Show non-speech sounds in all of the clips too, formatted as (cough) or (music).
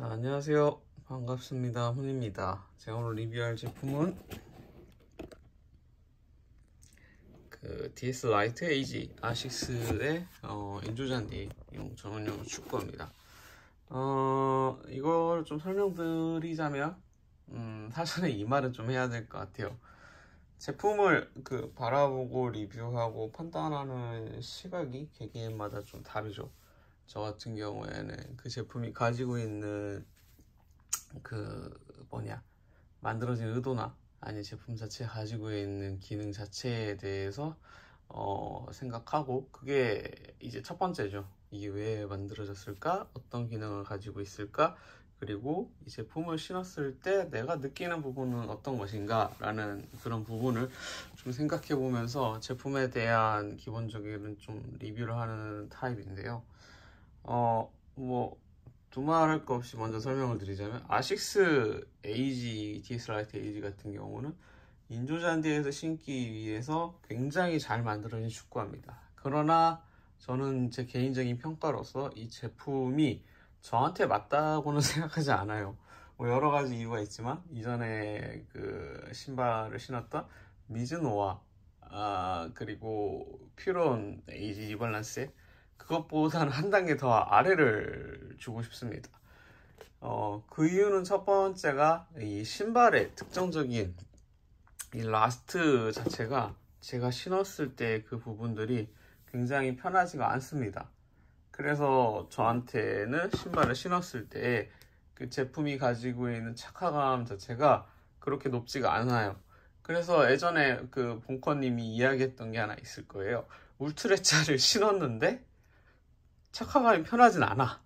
자 안녕하세요 반갑습니다 훈입니다 제가 오늘 리뷰할 제품은 그 DS 라이 AG a s i c s 의 어, 인조잔디용 전원용 축구입니다 어, 이걸 좀 설명드리자면 음, 사전에 이 말은 좀 해야 될 것 같아요 제품을 그 바라보고 리뷰하고 판단하는 시각이 개개인마다 좀 다르죠 저 같은 경우에는 그 제품이 가지고 있는 그 뭐냐 만들어진 의도나 아니 제품 자체 가지고 있는 기능 자체에 대해서 어, 생각하고 그게 이제 첫 번째죠 이게 왜 만들어졌을까 어떤 기능을 가지고 있을까 그리고 이 제품을 신었을 때 내가 느끼는 부분은 어떤 것인가 라는 그런 부분을 좀 생각해 보면서 제품에 대한 기본적인 좀 리뷰를 하는 타입인데요 어, 뭐, 두말할 것 없이 먼저 설명을 드리자면, 아식스 AG, DS 라이트 AG 같은 경우는 인조잔디에서 신기 위해서 굉장히 잘 만들어진 축구화입니다. 그러나 저는 제 개인적인 평가로서 이 제품이 저한테 맞다고는 (laughs) 생각하지 않아요. 뭐 여러 가지 이유가 있지만 이전에 그 신발을 신었던 미즈노와 아, 그리고 퓨론 에이지 리발란스의 그것보다는 한 단계 더 아래를 주고 싶습니다. 어, 그 이유는 첫 번째가 이 신발의 특정적인 이 라스트 자체가 제가 신었을 때 그 부분들이 굉장히 편하지가 않습니다. 그래서 저한테는 신발을 신었을 때 그 제품이 가지고 있는 착화감 자체가 그렇게 높지가 않아요. 그래서 예전에 그봉커님이 이야기했던 게 하나 있을 거예요. 울트레차를 (laughs) 신었는데 착화감이 편하진 않아.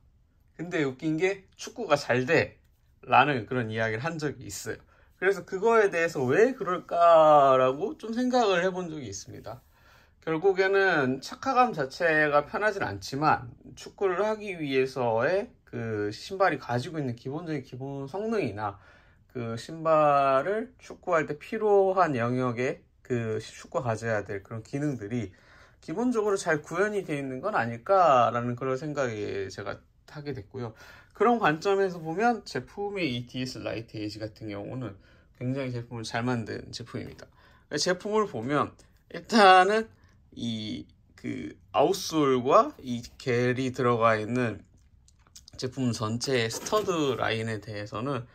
근데 웃긴 게 축구가 잘 돼. 라는 그런 이야기를 한 적이 있어요. 그래서 그거에 대해서 왜 그럴까라고 좀 생각을 해본 적이 있습니다. 결국에는 착화감 자체가 편하진 않지만 축구를 하기 위해서의 그 신발이 가지고 있는 기본적인 기본 성능이나 그 신발을 축구할 때 필요한 영역에 그 축구가 가져야 될 그런 기능들이 기본적으로 잘 구현이 되어 있는 건 아닐까라는 그런 생각이 제가 하게 됐고요. 그런 관점에서 보면 제품의 이 DS 라이트 에이지 같은 경우는 굉장히 제품을 잘 만든 제품입니다. 그러니까 제품을 보면 일단은 이 그 아웃솔과 이 겔이 들어가 있는 제품 전체의 스터드 라인에 대해서는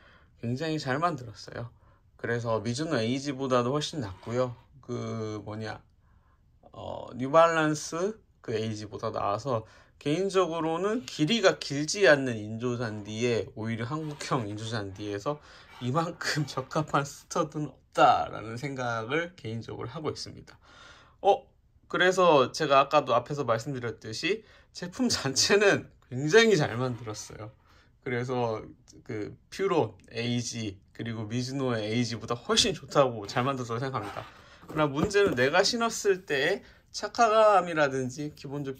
굉장히 잘 만들었어요. 그래서 미즈노 에이지보다도 훨씬 낫고요. 그 뭐냐 어, 뉴발란스 그 에이지보다 나아서 개인적으로는 길이가 길지 않는 인조 잔디에 오히려 한국형 인조 잔디에서 이만큼 (laughs) 적합한 스터드는 없다라는 생각을 개인적으로 하고 있습니다. 어 그래서 제가 아까도 앞에서 말씀드렸듯이 제품 자체는 굉장히 잘 만들었어요. 그래서 그 퓨론 에이지 그리고 미즈노의 에이지보다 훨씬 좋다고 잘 만들었다고 생각합니다. 그러나 문제는 내가 신었을 때 착화감이라든지 기본적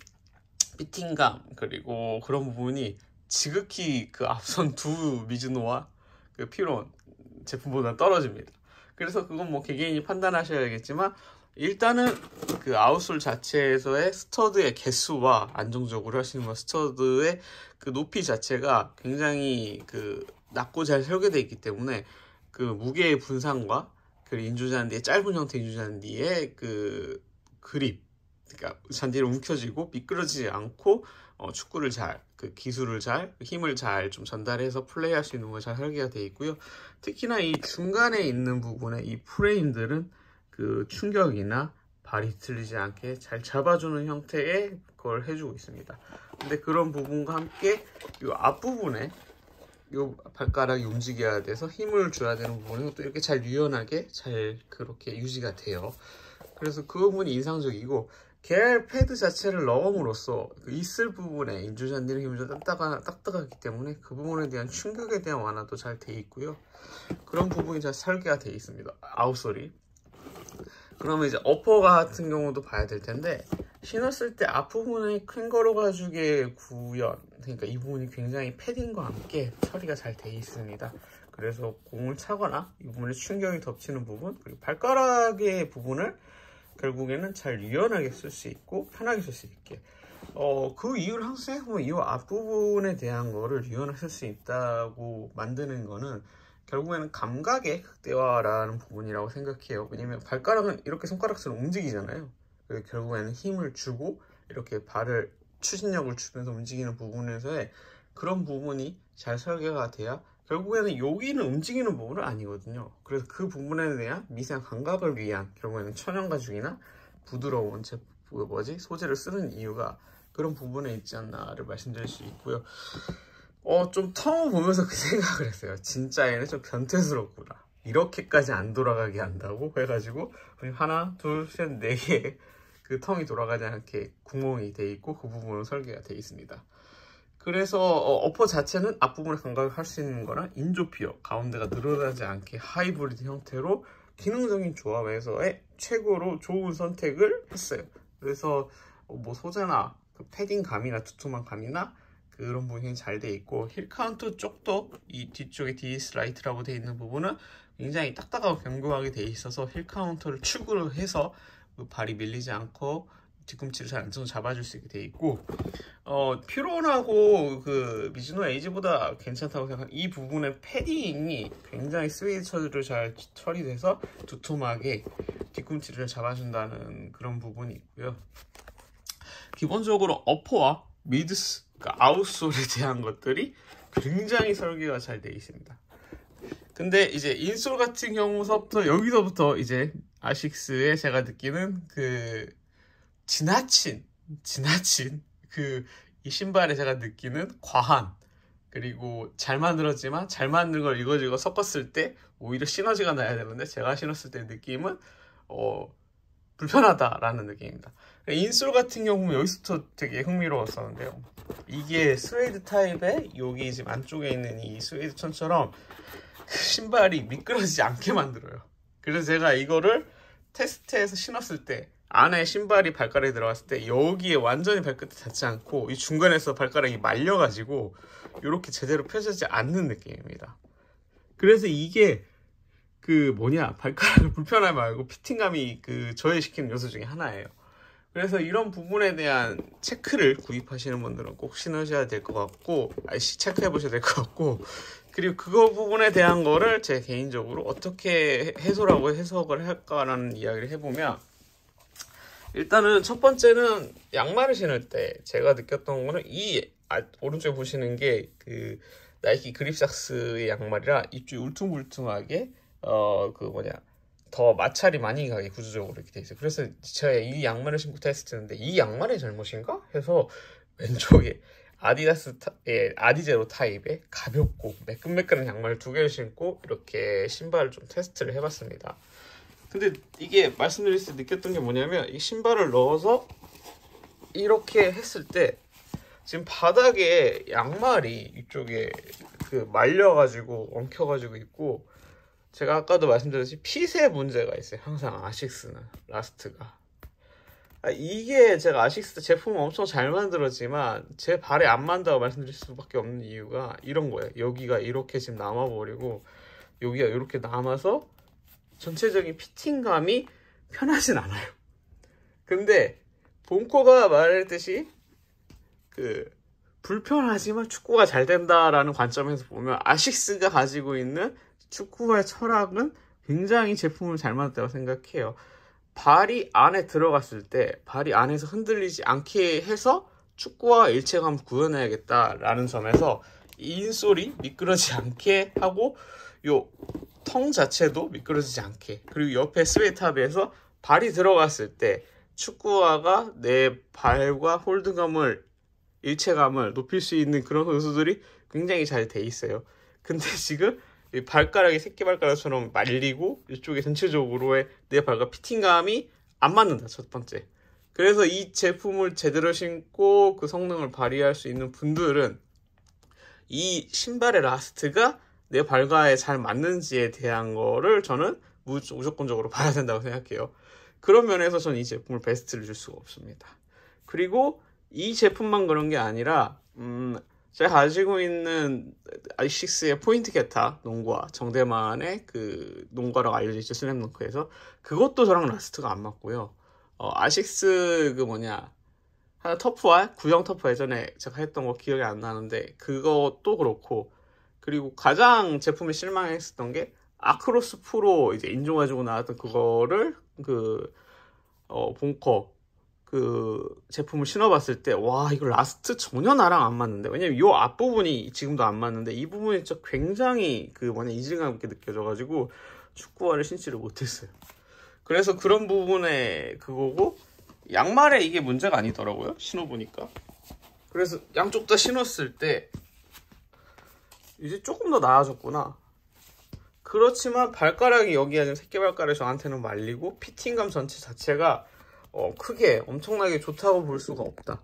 피팅감 그리고 그런 부분이 지극히 그 앞선 (laughs) 두 미즈노와 그 피론 제품보다 떨어집니다. 그래서 그건 뭐 개개인이 판단하셔야겠지만 일단은 그 아웃솔 자체에서의 스터드의 개수와 안정적으로 하시는 건 스터드의 그 높이 자체가 굉장히 그 낮고 잘 설계되어 있기 때문에 그 무게의 분산과 그 인조잔디의 짧은 형태 인조잔디의 그 그립 그러니까 잔디를 움켜쥐고 미끄러지지 않고 어, 축구를 잘, 그 기술을 잘, 힘을 잘 좀 전달해서 플레이할 수 있는 걸 잘 설계가 되어 있고요. 특히나 이 중간에 있는 부분에 이 프레임들은 그 충격이나 발이 틀리지 않게 잘 잡아주는 형태의 걸 해주고 있습니다. 근데 그런 부분과 함께 이 앞부분에 요 발가락이 움직여야 돼서 힘을 줘야 되는 부분은 또 이렇게 잘 유연하게 잘 그렇게 유지가 돼요. 그래서 그 부분이 인상적이고 계열 패드 자체를 넣음으로써 그 있을 부분에 인조잔디를 힘을 좀 딱딱하, 기 때문에 그 부분에 대한 충격에 대한 완화도 잘 돼 있고요. 그런 부분이 잘 설계가 돼 있습니다. 아웃소리 그러면 이제 어퍼 같은 경우도 봐야 될 텐데 신었을 때 앞부분의 캥거루 가죽의 구현 그러니까 이 부분이 굉장히 패딩과 함께 처리가 잘 돼 있습니다 그래서 공을 차거나 이 부분에 충격이 덮치는 부분 그리고 발가락의 부분을 결국에는 잘 유연하게 쓸 수 있고 편하게 쓸 수 있게 어, 그 이유를 항상 생각보면 이 앞부분에 대한 거를 유연하게 쓸 수 있다고 만드는 거는 결국에는 감각의 극대화라는 부분이라고 생각해요. 왜냐면 발가락은 이렇게 손가락처럼 움직이잖아요. 결국에는 힘을 주고 이렇게 발을 추진력을 주면서 움직이는 부분에서의 그런 부분이 잘 설계가 돼야 결국에는 여기는 움직이는 부분은 아니거든요. 그래서 그 부분에 대한 미세한 감각을 위한 결국에는 천연 가죽이나 부드러운 제 그 뭐지 소재를 쓰는 이유가 그런 부분에 있지 않나를 말씀드릴 수 있고요. 어, 좀 텅 보면서 그 (laughs) 생각을 했어요. 진짜 얘는 좀 변태스럽구나. 이렇게까지 안 돌아가게 한다고? 해가지고, 하나, 둘, 셋, 네 개. 그 텅이 돌아가지 않게 구멍이 돼 있고, 그부분은 설계가 돼 있습니다. 그래서 어, 어퍼 자체는 앞부분에 감각할 을수 있는 거랑 인조피어, 가운데가 늘어나지 않게 하이브리드 형태로 기능적인 조합에서의 최고로 좋은 선택을 했어요. 그래서 뭐 소재나 그 패딩감이나 두툼한 감이나 그런 부분이 잘 돼 있고 힐 카운트 쪽도 이 뒤쪽에 디스 라이트라고 돼 있는 부분은 굉장히 딱딱하고 견고하게 돼 있어서 힐 카운터를 축으로 해서 뭐 발이 밀리지 않고 뒤꿈치를 잘 안쪽으로 잡아줄 수 있게 돼 있고 어 퓨론하고 그 미즈노 에이지보다 괜찮다고 생각한 이 부분의 패딩이 굉장히 스웨이 처리로 잘 처리돼서 두툼하게 뒤꿈치를 잡아준다는 그런 부분이 있고요 기본적으로 어퍼와 미드스 그 아웃솔에 대한 것들이 굉장히 설계가 잘 되어 있습니다. 근데 이제 인솔 같은 경우서부터 여기서부터 이제 아식스의 제가 느끼는 그 지나친 지나친 그 이 신발에 제가 느끼는 과한 그리고 잘 만들었지만 잘 만든 걸 이거저거 섞었을 때 오히려 시너지가 나야 되는데 제가 신었을 때 느낌은 어 불편하다라는 느낌입니다. 인솔 같은 경우는 여기서부터 되게 흥미로웠었는데요. 이게 스웨이드 타입의 여기 지금 안쪽에 있는 이 스웨이드 천처럼 신발이 미끄러지지 않게 만들어요. 그래서 제가 이거를 테스트해서 신었을 때 안에 신발이 발가락에 들어갔을 때 여기에 완전히 발끝에 닿지 않고 이 중간에서 발가락이 말려가지고 이렇게 제대로 펴지지 않는 느낌입니다. 그래서 이게 그 뭐냐 발가락 을 (laughs) 불편함 말고 피팅감이 그 저해시키는 요소 중에 하나예요. 그래서 이런 부분에 대한 체크를 구입하시는 분들은 꼭 신으셔야 될 것 같고 아이씨 체크해 보셔야 될 것 같고 그리고 그거 부분에 대한 거를 제 개인적으로 어떻게 해소라고 해석을 할까라는 이야기를 해보면 일단은 첫 번째는 양말을 신을 때 제가 느꼈던 거는 이 아, 오른쪽에 보시는 게그 나이키 그립삭스의 양말이라 입주 울퉁불퉁하게 어 그 뭐냐 더 마찰이 많이 가게 구조적으로 이렇게 돼 있어요. 그래서 제가 이 양말을 신고 테스트했는데 이양말이 잘못인가? 해서 왼쪽에 아디다스 타, 예, 아디제로 타입의 가볍고 매끈매끈한 양말 두 개를 신고 이렇게 신발을 좀 테스트를 해봤습니다. 근데 이게 말씀드릴 때 느꼈던 게 뭐냐면 이 신발을 넣어서 이렇게 했을 때 지금 바닥에 양말이 이쪽에 그 말려가지고 엉켜가지고 있고 제가 아까도 말씀드렸듯이 핏의 문제가 있어요. 항상 아식스는 라스트가 아, 이게 제가 아식스 제품 엄청 잘 만들었지만 제 발에 안 만다고 말씀드릴 수밖에 없는 이유가 이런 거예요. 여기가 이렇게 지금 남아버리고 여기가 이렇게 남아서 전체적인 피팅감이 편하진 않아요. 근데 본코가 말했듯이 그 불편하지만 축구가 잘 된다라는 관점에서 보면 아식스가 가지고 있는 축구의 철학은 굉장히 제품을 잘 만났다고 생각해요. 발이 안에 들어갔을 때 발이 안에서 흔들리지 않게 해서 축구와 일체감을 구현해야겠다라는 점에서 인솔이 미끄러지 지 않게 하고 요 텅 자체도 미끄러지지 않게 그리고 옆에 스웨탑에서 발이 들어갔을 때 축구화가 내 발과 홀드감을 일체감을 높일 수 있는 그런 요소들이 굉장히 잘 돼 있어요. 근데 지금 발가락이 새끼발가락처럼 말리고 이쪽에 전체적으로의 내 발과 피팅감이 안 맞는다 첫 번째 그래서 이 제품을 제대로 신고 그 성능을 발휘할 수 있는 분들은 이 신발의 라스트가 내발가에잘 맞는지에 대한 거를 저는 무조건적으로 봐야 된다고 생각해요 그런 면에서 저는 이 제품을 베스트를 줄 수가 없습니다 그리고 이 제품만 그런 게 아니라 음, 제가 가지고 있는 아식스의 포인트 게타 농구화 정대만의 그 농구라고 알려져 있죠 슬램덩크에서 그것도 저랑 라스트가 안 맞고요. 어, 아식스 그 뭐냐 하나 터프와 구형 터프 예전에 제가 했던 거 기억이 안 나는데 그것도 그렇고 그리고 가장 제품이 실망했었던 게 아크로스 프로 이제 인종가지고 나왔던 그거를 그 어, 본커 그 제품을 신어봤을 때 와 이거 라스트 전혀 나랑 안 맞는데 왜냐면 이 앞부분이 지금도 안 맞는데 이 부분이 진짜 굉장히 그 뭐냐 이질감 있게 느껴져가지고 축구화를 신지를 못했어요 그래서 그런 부분에 그거고 양말에 이게 문제가 아니더라고요 신어보니까 그래서 양쪽 다 신었을 때 이제 조금 더 나아졌구나 그렇지만 발가락이 여기가 지금 새끼발가락이 저한테는 말리고 피팅감 전체 자체가 어, 크게 엄청나게 좋다고 볼 수가 없다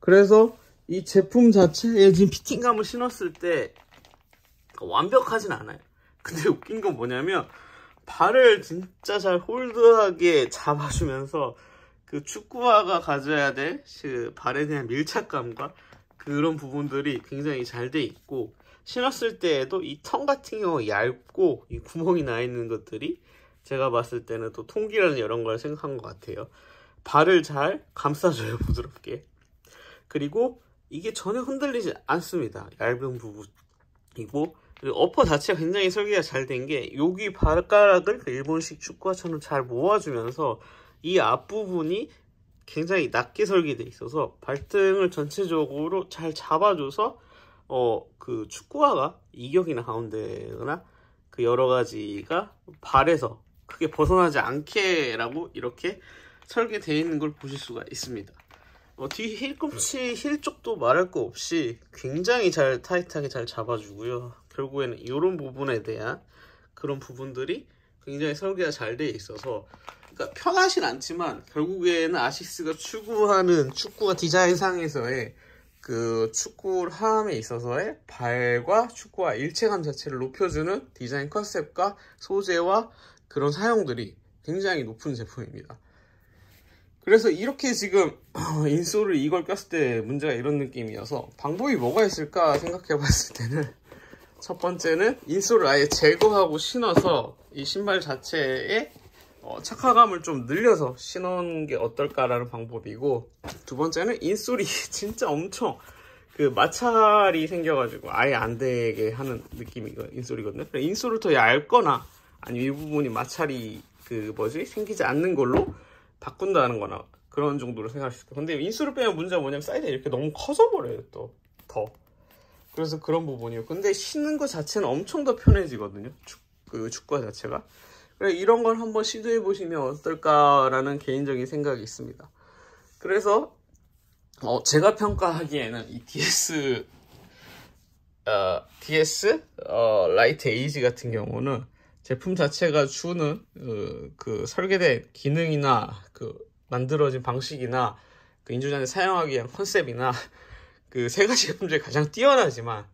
그래서 이 제품 자체에 지금 피팅감을 신었을 때 완벽하진 않아요 근데 (laughs) 웃긴 건 뭐냐면 발을 진짜 잘 홀드하게 잡아주면서 그 축구화가 가져야 될 그 발에 대한 밀착감과 그런 부분들이 굉장히 잘 돼 있고 신었을 때에도 이턱 같은 경우 얇고 이 구멍이 나 있는 것들이 제가 봤을 때는 또 통기라는 이런 걸 생각한 것 같아요. 발을 잘 감싸줘요, (laughs) 부드럽게. 그리고 이게 전혀 흔들리지 않습니다. 얇은 부분이고 어퍼 자체가 굉장히 설계가 잘 된 게 여기 발가락을 그 일본식 축구화처럼 잘 모아주면서 이 앞부분이 굉장히 낮게 설계되어 있어서 발등을 전체적으로 잘 잡아줘서 어그 축구화가 이격이나 가운데나 그 여러 가지가 발에서 크게 벗어나지 않게라고 이렇게 설계되어 있는 걸 보실 수가 있습니다 어, 뒤 힐꿈치 네. 힐 쪽도 말할 거 없이 굉장히 잘 타이트하게 잘 잡아주고요 결국에는 이런 부분에 대한 그런 부분들이 굉장히 설계가 잘 되어 있어서 그러니까 편하진 않지만 결국에는 아식스가 추구하는 축구가 디자인상에서의 그축구 함에 있어서의 발과 축구와 일체감 자체를 높여주는 디자인 컨셉과 소재와 그런 사용들이 굉장히 높은 제품입니다 그래서 이렇게 지금 (clears throat) 인솔을 이걸 꼈을 때 문제가 이런 느낌이어서 방법이 뭐가 있을까 생각해 봤을 때는 첫 번째는 인솔을 아예 제거하고 신어서 이 신발 자체에 어, 착화감을 좀 늘려서 신은게 어떨까라는 방법이고 두 번째는 인솔이 (laughs) 진짜 엄청 그 마찰이 생겨가지고 아예 안 되게 하는 느낌이 인솔이거든요 인솔을 더 얇거나 아니 이 부분이 마찰이 그 뭐지 생기지 않는 걸로 바꾼다는 거나 그런 정도로 생각할 수 있고 근데 인수를 빼면 문제가 뭐냐면 사이즈가 이렇게 너무 커져 버려요 또더 그래서 그런 부분이요 근데 신는 것 자체는 엄청 더 편해지거든요 축, 그 축구 자체가 그래 이런 걸 한번 시도해 보시면 어떨까라는 개인적인 생각이 있습니다 그래서 어, 제가 평가하기에는 이 DS 어, DS 어, 라이트 에이지 같은 경우는 제품 자체가 주는 그, 그 설계된 기능이나 그 만들어진 방식이나 그 인조잔을 사용하기 위한 컨셉이나 (laughs) 그 세 가지 품질이 가장 뛰어나지만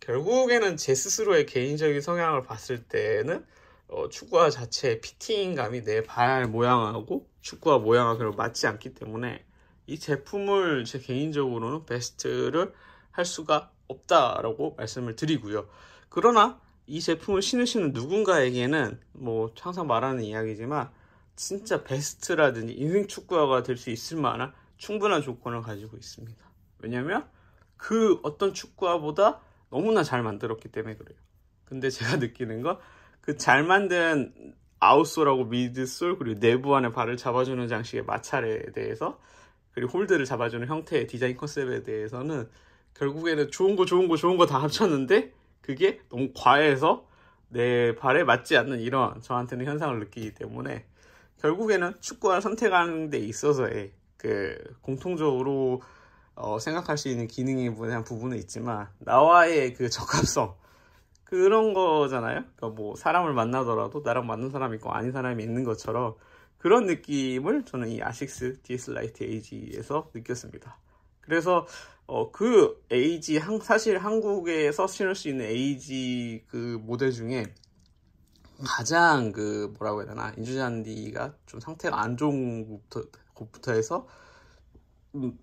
결국에는 제 스스로의 개인적인 성향을 봤을 때는 어, 축구화 자체의 피팅감이 내 발 모양하고 축구화 모양하고 맞지 않기 때문에 이 제품을 제 개인적으로는 베스트를 할 수가 없다라고 말씀을 드리고요. 그러나 이 제품을 신으시는 누군가에게는 뭐 항상 말하는 이야기지만 진짜 베스트라든지 인생 축구화가 될 수 있을 만한 충분한 조건을 가지고 있습니다. 왜냐면 그 어떤 축구화보다 너무나 잘 만들었기 때문에 그래요. 근데 제가 (laughs) 느끼는 건 그 잘 만든 아웃솔하고 미드솔 그리고 내부 안에 발을 잡아주는 장식의 마찰에 대해서 그리고 홀드를 잡아주는 형태의 디자인 컨셉에 대해서는 결국에는 좋은 거 좋은 거 좋은 거 다 합쳤는데 그게 너무 과해서 내 발에 맞지 않는 이런 저한테는 현상을 느끼기 때문에 결국에는 축구를 선택하는 데 있어서의 그 공통적으로 어 생각할 수 있는 기능이 분한 부분은 있지만 나와의 그 적합성 그런 거잖아요. 그러니까 뭐 사람을 만나더라도 나랑 맞는 사람이 있고 아닌 사람이 있는 것처럼 그런 느낌을 저는 이 아식스 DS 라이트 AG에서 느꼈습니다. 그래서 어, 그 AG 한, 사실 한국에서 신을 수 있는 에이지 그 모델 중에 가장 그 뭐라고 해야 되나 인조잔디가 좀 상태가 안 좋은 곳부터, 곳부터 해서 음,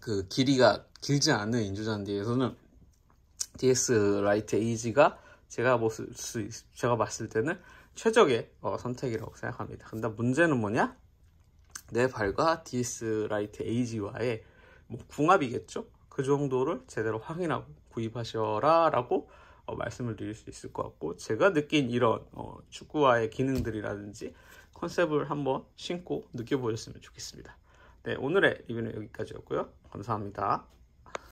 그 길이가 길지 않은 인조잔디에서는 DS 라이트 AG가 제가 봤 수, 제가 봤을 때는 최적의 어, 선택이라고 생각합니다. 근데 문제는 뭐냐? 내 발과 DS 라이트 에이지와의 뭐 궁합이겠죠? 그 정도를 제대로 확인하고 구입하셔라 라고 어, 말씀을 드릴 수 있을 것 같고 제가 느낀 이런 어, 축구화의 기능들이라든지 컨셉을 한번 신고 느껴보셨으면 좋겠습니다. 네, 오늘의 리뷰는 여기까지였고요. 감사합니다.